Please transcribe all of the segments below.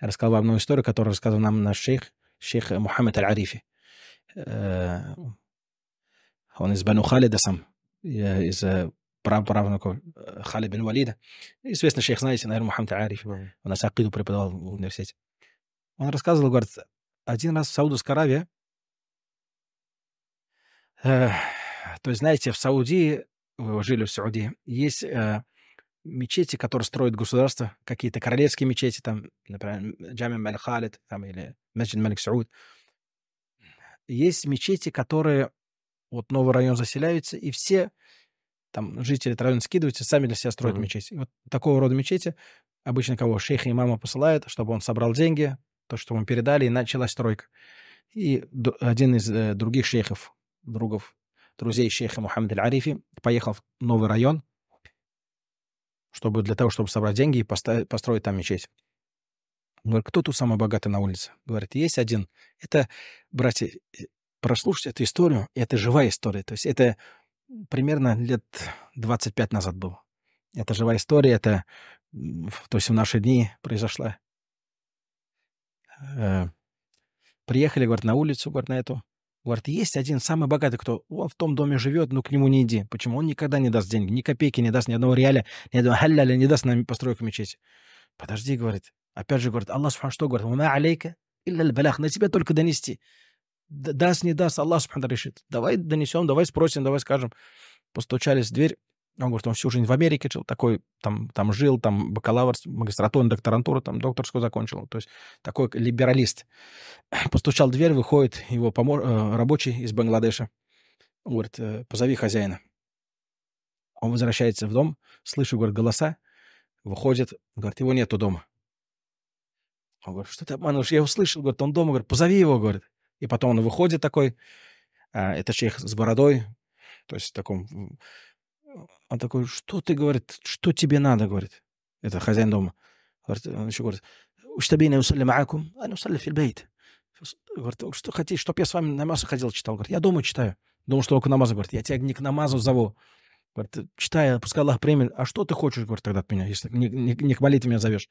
рассказал вам новую историю, которую рассказывал нам наш шейх, шейх Мухаммед Аль-Арифи. Э, он из Бану Халида сам, из э, прав правнуков э, Халид бен Валида. Известный шейх, знаете, наверное, Мухаммед Аль-Арифи. Он нас Акиду преподавал в университете. Он рассказывал, говорит, один раз в Саудовской Аравии, то есть, знаете, в Саудии, вы жили в Саудии, есть мечети, которые строит государство, какие-то королевские мечети, там, например, Джамим Маль Халид там, или Маджид Малик Сауд. Есть мечети, которые вот новый район заселяются, и все там жители этого района скидываются, сами для себя строят mm-hmm. мечеть. вот такого рода мечети обычно кого шейха и мама посылают, чтобы он собрал деньги, то, что ему передали, и началась стройка. И один из э, других шейхов, другов, друзей шейха Мухаммеда Аль-Арифи поехал в новый район, чтобы для того, чтобы собрать деньги и поставить, построить там мечеть. Он говорит, кто тут самый богатый на улице? Говорит, есть один. Это, братья, э, прослушайте эту историю, это живая история. То есть это примерно лет 25 назад было. Это живая история, это, то есть в наши дни произошла. Э, приехали, говорит, на улицу, говорит, на эту. Говорит, есть один самый богатый, кто он в том доме живет, но ну, к нему не иди. Почему? Он никогда не даст деньги, ни копейки не даст, ни одного реаля, ни одного халяля не даст нам постройку мечети. Подожди, говорит. Опять же, говорит, Аллах Субхану что говорит? Ума алейка, илля балях, на тебя только донести. Даст, не даст, Аллах Субхану решит. Давай донесем, давай спросим, давай скажем. Постучались в дверь, он говорит, он всю жизнь в Америке жил, такой там, там жил, там бакалавр, магистратура, докторантура, там докторскую закончил. То есть такой либералист. Постучал в дверь, выходит его помор... Э, рабочий из Бангладеша. Он говорит, «Э, позови хозяина. Он возвращается в дом, слышит, говорит, голоса, выходит, говорит, его нету дома. Он говорит, что ты обманываешь? Я услышал, говорит, он дома, говорит, позови его, говорит. И потом он выходит такой, а, это человек с бородой, то есть в таком он такой, что ты, говорит, что тебе надо, говорит. Это хозяин дома. Говорит, он еще говорит, «Уштабина усалли маакум, а не усалли фильбейт». Говорит, что хотите, чтоб я с вами намаз ходил, читал? Говорит, я дома читаю. Думал, что только намазу. Говорит, я тебя не к намазу зову. Говорит, читай, пускай Аллах примет. А что ты хочешь, говорит, тогда от меня, если не, не, не к молитве меня зовешь?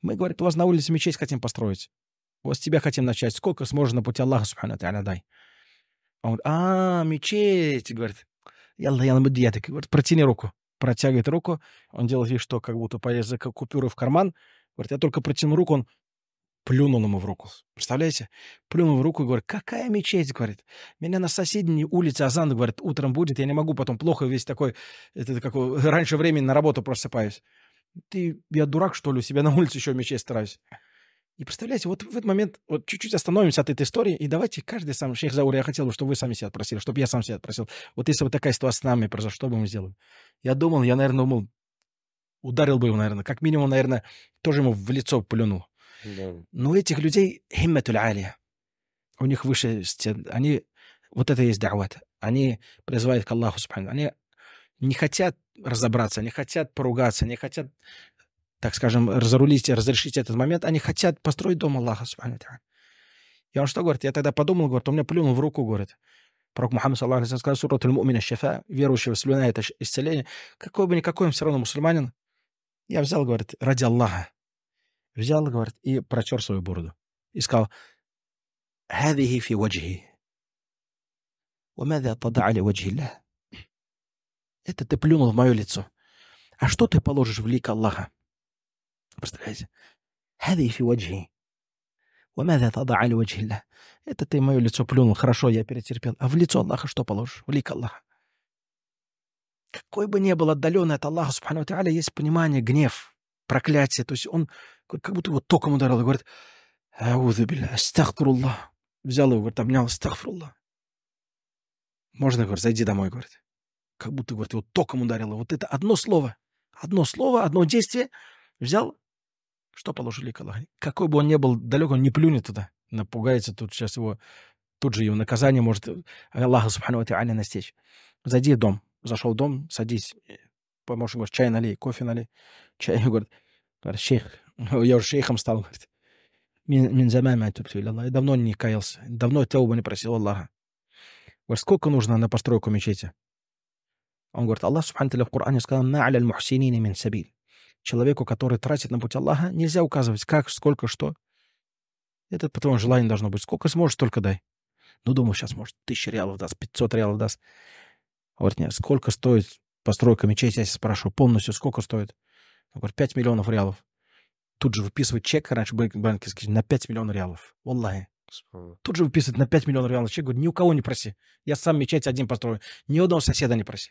Мы, говорит, у вас на улице мечеть хотим построить. Вот с тебя хотим начать. Сколько сможешь на пути Аллаха, субхану дай. А он говорит, а, мечеть, говорит. Ялла, я на мадиятик. Говорит, протяни руку. Протягивает руку. Он делает вид, что как будто полез купюры в карман. Говорит, я только протяну руку, он плюнул ему в руку. Представляете? Плюнул в руку и говорит, какая мечеть, говорит. Меня на соседней улице Азан, говорит, утром будет, я не могу потом плохо весь такой, это, как, раньше времени на работу просыпаюсь. Ты, я дурак, что ли, у себя на улице еще мечеть стараюсь. И представляете, вот в этот момент, вот чуть-чуть остановимся от этой истории, и давайте каждый сам, шейх Заур, я хотел бы, чтобы вы сами себя отпросили, чтобы я сам себя отпросил. Вот если бы такая ситуация с нами произошла, что бы мы сделали? Я думал, я, наверное, думал, ударил бы его, наверное, как минимум, наверное, тоже ему в лицо плюнул. Да. Но у этих людей химматуль алия. У них выше стен. Они, вот это есть дават. Они призывают к Аллаху, субхану. Они не хотят разобраться, не хотят поругаться, не хотят так скажем, разрулить, разрешить этот момент, они хотят построить дом Аллаха, И он что говорит? Я тогда подумал, говорит, он мне плюнул в руку, говорит. Пророк Мухаммад, саллаху алейхи сказал, сурат аль-мумина шафа, верующего слюна это исцеление. Какой бы никакой, он все равно мусульманин. Я взял, говорит, ради Аллаха. Взял, говорит, и протер свою бороду. И сказал, هذه في وجهي وماذا تضع لوجه الله это ты плюнул в мое лицо. А что ты положишь в лик Аллаха? Представляете? هذه في وجهي وماذا تضع على وجه الله Это ты мое лицо плюнул, хорошо, я перетерпел. А в лицо Аллаха что положишь? Улик Аллаха. Какой бы ни был отдаленный от Аллаха, Субхану Тааля, есть понимание, гнев, проклятие. То есть он как будто его током ударил и говорит, «Аузубилля, астахфируллах». Взял его, говорит, обнял, астахфируллах. Можно, говорит, зайди домой, говорит. Как будто, говорит, его током ударило. Вот это одно слово. Одно слово, одно действие — Взял, что положили калахи. Какой бы он ни был далек, он не плюнет туда. Напугается тут сейчас его, тут же его наказание может э, Аллаха Субхану Тиаля настечь. Зайди в дом. Зашел в дом, садись. Э, Помощник говорит, чай налей, кофе налей. Чай, говорит, говорит шейх. Я уже шейхом стал, говорит. Минзамями Я давно не каялся, давно тяуба не просил Аллаха. Говорит, сколько нужно на постройку мечети? Он говорит, Аллах Субхану в Коране сказал, «Ма аля мухсинини мин сабиль». Человеку, который тратит на путь Аллаха, нельзя указывать, как, сколько, что. Это потом желание должно быть. Сколько сможешь, только дай. Ну, думаю, сейчас, может, тысяча реалов даст, пятьсот реалов даст. говорит, нет, сколько стоит постройка мечети, я сейчас спрашиваю, полностью сколько стоит? говорит, пять миллионов реалов. Тут же выписывает чек, раньше банки на пять миллионов реалов. Валлахи. Тут же выписывает на пять миллионов реалов чек. Говорит, ни у кого не проси. Я сам мечеть один построю. Ни у одного соседа не проси.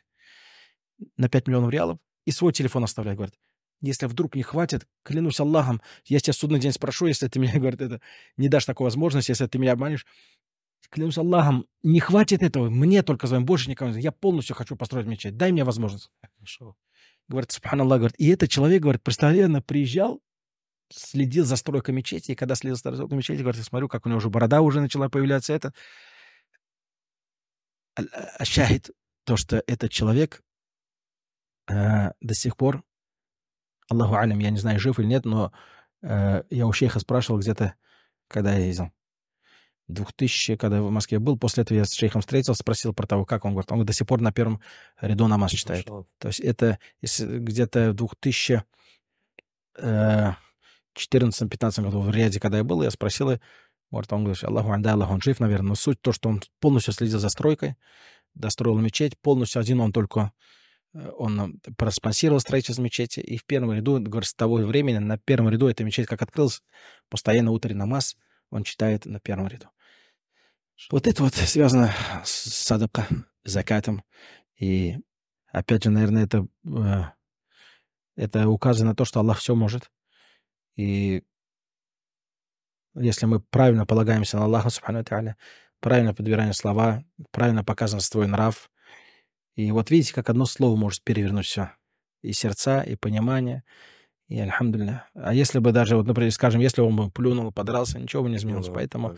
На пять миллионов реалов. И свой телефон оставляет. Говорит, если вдруг не хватит, клянусь Аллахом, я тебя судный день спрошу, если ты меня, говорит, это, не дашь такую возможность, если ты меня обманешь. Клянусь Аллахом, не хватит этого, мне только звоним, больше никому. Я полностью хочу построить мечеть, дай мне возможность. Хорошо. Говорит, субханаллах, говорит, и этот человек, говорит, постоянно приезжал, следил за стройкой мечети, и когда следил за стройкой мечети, говорит, я смотрю, как у него уже борода уже начала появляться, это... ощущает то, что этот человек э, до сих пор Аллаху алям, я не знаю, жив или нет, но э, я у шейха спрашивал где-то, когда я ездил. 2000, когда я в Москве был, после этого я с шейхом встретился, спросил про того, как он говорит. Он говорит, до сих пор на первом ряду намаз читает. Шалов. То есть это где-то в 2000... Э, 14-15 году в Риаде, когда я был, я спросил, может, он говорит, Аллаху анда, Аллаху он жив, наверное. Но суть то, что он полностью следил за стройкой, достроил мечеть, полностью один он только Э, он проспонсировал строительство мечети, и в первом ряду, говорит, с того времени на первом ряду эта мечеть как открылась, постоянно утренний намаз он читает на первом ряду. Вот это вот связано с садапка, с закатом. И опять же, наверное, это, э, это указано на то, что Аллах все может. И если мы правильно полагаемся на Аллаха, правильно подбираем слова, правильно показан свой нрав – и вот видите, как одно слово может перевернуть все. И сердца, и понимание, и альхамдулля. А если бы даже, вот, например, скажем, если бы он бы плюнул, подрался, ничего бы не ну изменилось. Ну, Поэтому да.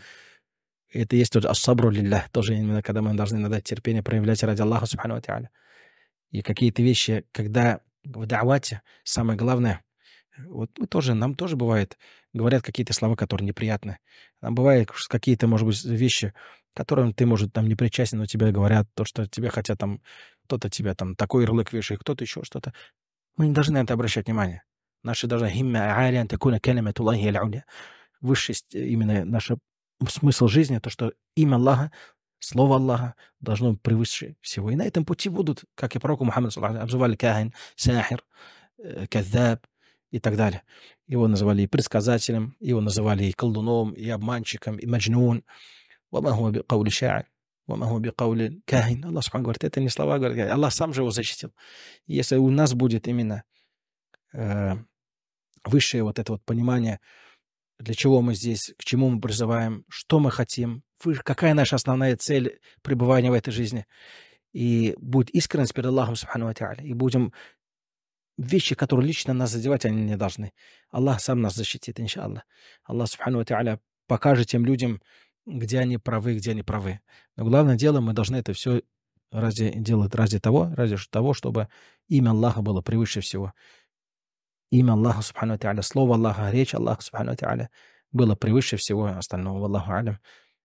это есть тот ассабру лилля, тоже именно когда мы должны иногда терпение проявлять ради Аллаха, субхану ва И какие-то вещи, когда в давате самое главное, вот мы тоже, нам тоже бывает, говорят какие-то слова, которые неприятны. Нам бывает какие-то, может быть, вещи, которым ты, может, там не причастен, но тебе говорят то, что тебе хотят там, кто-то тебя там такой ярлык вешает, кто-то еще что-то. Мы не должны на это обращать внимание. Наша должна химма алиан такуна калиматуллахи аля Высший э, именно наш э, смысл жизни, то, что имя Аллаха, слово Аллаха должно быть превыше всего. И на этом пути будут, как и пророку Мухаммаду обзывали кахин, сахир, э, казаб, и так далее. Его называли и предсказателем, его называли и колдуном, и обманщиком, и маджнун. وما هو бикаули ша'ир, وما هو бикаули кахин. Аллах Субхану говорит, это не слова, говорит, Аллах сам же его защитил. Если у нас будет именно э, высшее вот это вот понимание, для чего мы здесь, к чему мы призываем, что мы хотим, какая наша основная цель пребывания в этой жизни. И будет искренность перед Аллахом, Субхану и будем вещи, которые лично нас задевать, они не должны. Аллах сам нас защитит, иншаллах. Аллах, Субхану покажет тем людям, где они правы, где они правы. Но главное дело, мы должны это все ради, делать ради того, ради того, чтобы имя Аллаха было превыше всего. Имя Аллаха, субхану Тааля, слово Аллаха, речь Аллаха, субхану Тааля, было превыше всего остального, Аллаху Алям.